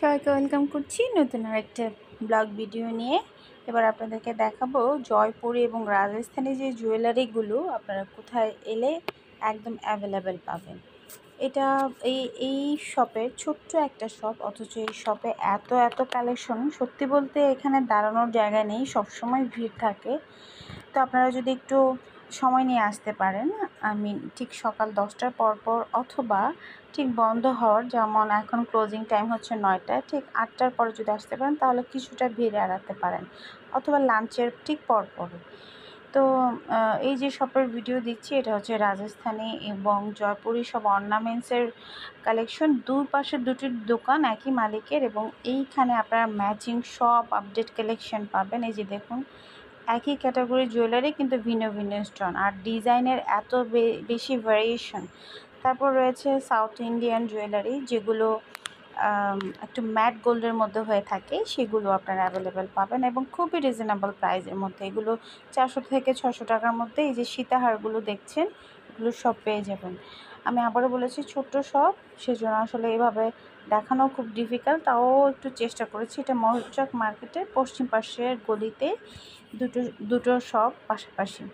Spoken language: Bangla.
সবাইকে ওয়েলকাম করছি নতুন আর একটা ব্লগ ভিডিও নিয়ে এবার আপনাদেরকে দেখাবো জয়পুরে এবং রাজস্থানে যে জুয়েলারিগুলো আপনারা কোথায় এলে একদম অ্যাভেলেবেল পাবেন এটা এই এই শপের ছোট্ট একটা শপ অথচ এই শপে এত এত কালেকশন সত্যি বলতে এখানে দাঁড়ানোর জায়গা নেই সবসময় ভিড় থাকে তো আপনারা যদি একটু সময় নিয়ে আসতে পারেন আমি ঠিক সকাল দশটার পর পর অথবা ঠিক বন্ধ হওয়ার যেমন এখন ক্লোজিং টাইম হচ্ছে নয়টায় ঠিক আটটার পরে যদি আসতে পারেন তাহলে কিছুটা ভিড় এড়াতে পারেন অথবা লাঞ্চের ঠিক পর তো এই যে শপের ভিডিও দিচ্ছি এটা হচ্ছে রাজস্থানী এবং জয়পুরি সব অর্নামেন্টসের কালেকশন দুই পাশে দুটির দোকান একই মালিকের এবং এইখানে আপনারা ম্যাচিং সব আপডেট কালেকশন পাবেন এই যে দেখুন একই ক্যাটাগরি জুয়েলারি কিন্তু ভিন্ন ভিন্ন স্টোন আর ডিজাইনের এত বেশি ভ্যারিয়েশন তারপর রয়েছে সাউথ ইন্ডিয়ান জুয়েলারি যেগুলো একটু ম্যাট গোল্ডের মধ্যে হয়ে থাকে সেগুলো আপনারা অ্যাভেলেবেল পাবেন এবং খুবই রিজনেবল প্রাইসের মধ্যে এগুলো চারশো থেকে ছশো টাকার মধ্যে এই যে সীতাহারগুলো দেখছেন এগুলো সব পেয়ে যাবেন আমি আবারও বলেছি ছোট্ট সব সেজন্য আসলে এভাবে দেখানো খুব ডিফিকাল্ট তাও একটু চেষ্টা করেছি এটা মহচক মার্কেটের পশ্চিম পাশের গলিতে দুটো দুটো শপ পাশাপাশি